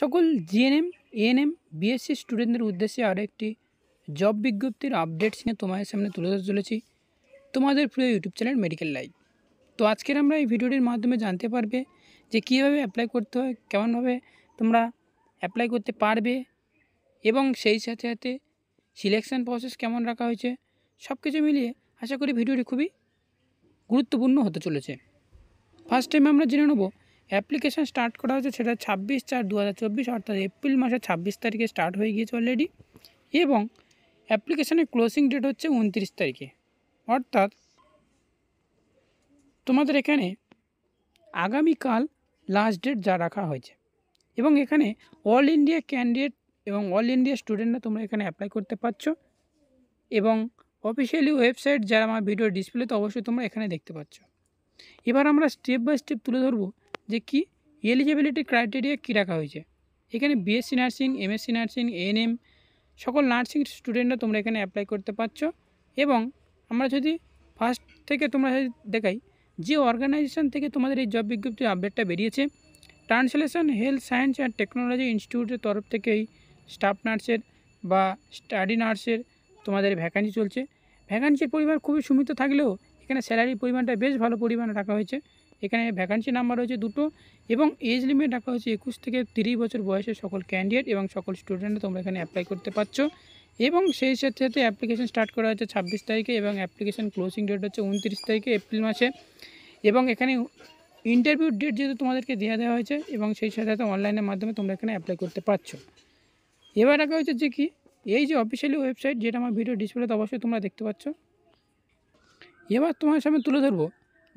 সকল GNM ANM BSc স্টুডেন্টদের উদ্দেশ্যে আরও একটি জব বিজ্ঞপ্তির আপডেটস নিয়ে তোমাদের সামনে তুলে ধরতে চলেছি তোমাদের প্রিয় ইউটিউব চ্যানেল মেডিকেল লাইফ তো আজকের আমরা এই ভিডিওটির মাধ্যমে জানতে পারবে যে কীভাবে অ্যাপ্লাই করতে হয় কেমনভাবে তোমরা অ্যাপ্লাই করতে পারবে এবং সেই সাথে সাথে সিলেকশান প্রসেস কেমন রাখা হয়েছে সব কিছু মিলিয়ে আশা করি ভিডিওটি খুবই গুরুত্বপূর্ণ হতে চলেছে ফার্স্ট টাইম আমরা জেনে নেবো অ্যাপ্লিকেশান স্টার্ট করা হয়েছে সেটা ছাব্বিশ চার দু অর্থাৎ এপ্রিল মাসে ছাব্বিশ তারিখে স্টার্ট হয়ে গিয়েছে অলরেডি এবং অ্যাপ্লিকেশানের ক্লোজিং ডেট হচ্ছে উনত্রিশ তারিখে অর্থাৎ তোমাদের এখানে আগামীকাল লাস্ট ডেট যা রাখা হয়েছে এবং এখানে অল ইন্ডিয়া ক্যান্ডিডেট এবং অল ইন্ডিয়া স্টুডেন্টরা তোমরা এখানে অ্যাপ্লাই করতে পারছো এবং অফিসিয়ালি ওয়েবসাইট যারা আমার ভিডিও ডিসপ্লে তো অবশ্যই তোমরা এখানে দেখতে পাচ্ছ এবার আমরা স্টেপ বাই স্টেপ তুলে ধরবো যে কি এলিজিবিলিটি ক্রাইটেরিয়া কী রাখা হয়েছে এখানে BSc nursing MSc nursing ANM সকল নার্সিং স্টুডেন্টরা তোমরা এখানে অ্যাপ্লাই করতে পারছ এবং আমরা যদি ফার্স্ট থেকে তোমরা দেখাই যে অর্গানাইজেশন থেকে তোমাদের এই জব বিজ্ঞপ্তির আপডেটটা বেরিয়েছে translation health science and technology ইনস্টিটিউটের তরফ থেকে এই স্টাফ নার্সের বা স্টাডি নার্সের তোমাদের ভ্যাকান্সি চলছে ভ্যাকান্সির পরিমাণ খুবই সীমিত থাকলেও এখানে স্যালারির পরিমাণটা বেশ ভালো পরিমাণে রাখা হয়েছে এখানে ভ্যাকান্সি নাম্বার রয়েছে দুটো এবং এজ লিমিট রাখা হয়েছে একুশ থেকে তিরিশ বছর বয়সের সকল ক্যান্ডিডেট এবং সকল স্টুডেন্টে তোমরা এখানে অ্যাপ্লাই করতে পারছো এবং সেই সাথে সাথে অ্যাপ্লিকেশান স্টার্ট করা হয়েছে ছাব্বিশ তারিখে এবং অ্যাপ্লিকেশন ক্লোজিং ডেট হচ্ছে উনত্রিশ তারিখে এপ্রিল মাসে এবং এখানে ইন্টারভিউ ডেট যেহেতু তোমাদেরকে দেওয়া দেওয়া হয়েছে এবং সেই সাথে সাথে অনলাইনের মাধ্যমে তোমরা এখানে অ্যাপ্লাই করতে পারছো এবার রাখা হয়েছে যে কি এই যে অফিসিয়ালি ওয়েবসাইট যেটা আমার ভিডিও ডিসপ্লেতে অবশ্যই তোমরা দেখতে পাচ্ছ এবার তোমার সামনে তুলে ধরবো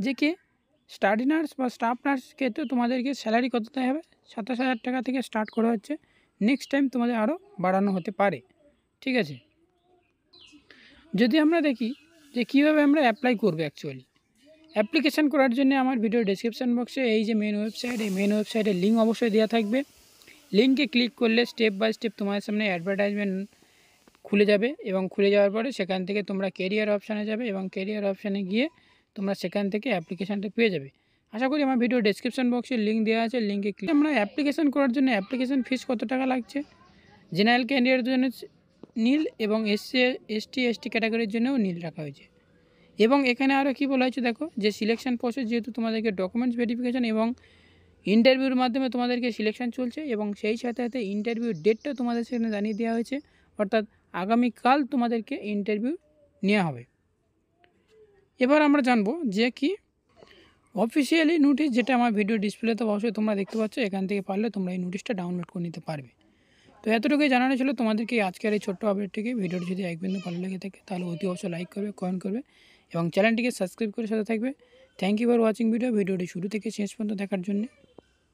যে কে স্টাডি নার্স বা স্টাফ নার্স ক্ষেত্রে তোমাদেরকে স্যালারি কত দেওয়া হবে সাতাশ হাজার টাকা থেকে স্টার্ট করা হচ্ছে নেক্সট টাইম তোমাদের আরও বাড়ানো হতে পারে ঠিক আছে যদি আমরা দেখি যে কীভাবে আমরা অ্যাপ্লাই করবো অ্যাকচুয়ালি অ্যাপ্লিকেশান করার জন্য আমার ভিডিও ডিসক্রিপশান বক্সে এই যে মেন ওয়েবসাইট এই মেন ওয়েবসাইটের লিঙ্ক অবশ্যই দেওয়া থাকবে লিঙ্কে ক্লিক করলে স্টেপ বাই স্টেপ তোমার সামনে অ্যাডভার্টাইজমেন্ট খুলে যাবে এবং খুলে যাওয়ার পরে সেখান থেকে তোমরা কেরিয়ার অপশানে যাবে এবং কেরিয়ার অপশানে গিয়ে তোমরা সেখান থেকে অ্যাপ্লিকেশানটা পেয়ে যাবে আশা করি আমার ভিডিও ডেসক্রিপশন বক্সে লিঙ্ক দেওয়া আছে লিঙ্কে ক্লিক আমরা অ্যাপ্লিকেশন করার জন্য অ্যাপ্লিকেশন ফিস কত টাকা লাগছে জেনারেল ক্যান্ডিডেটের জন্য নীল এবং এসসি এসটি এসটি ক্যাটাগরির জন্যও নীল রাখা হয়েছে এবং এখানে আরও কী বলা হয়েছে দেখো যে সিলেকশন প্রসেস যেহেতু তোমাদেরকে ডকুমেন্টস ভেরিফিকেশান এবং ইন্টারভিউর মাধ্যমে তোমাদেরকে সিলেকশন চলছে এবং সেই সাথে সাথে ইন্টারভিউ ডেটটা তোমাদের সেখানে জানিয়ে দেওয়া হয়েছে অর্থাৎ আগামীকাল তোমাদেরকে ইন্টারভিউ নেওয়া হবে এবার আমরা জানবো যে কি অফিসিয়ালি নোটিশ যেটা আমার ভিডিও ডিসপ্লেতে অবশ্যই তোমরা দেখতে পাচ্ছ এখান থেকে পারলে তোমরা এই নোটিশটা ডাউনলোড করে নিতে পারবে তো এতটুকুই জানানো ছিল তোমাদেরকে আজকের এই ছোট্ট আপডেটটিকে ভিডিওটি যদি এক বিন্দু ভালো লেগে থাকে তাহলে অতি অবশ্যই লাইক করবে কমেন্ট করবে এবং চ্যানেলটিকে সাবস্ক্রাইব করে সাথে থাকবে thank you for watching video ভিডিওটি শুরু থেকে শেষ পর্যন্ত দেখার জন্য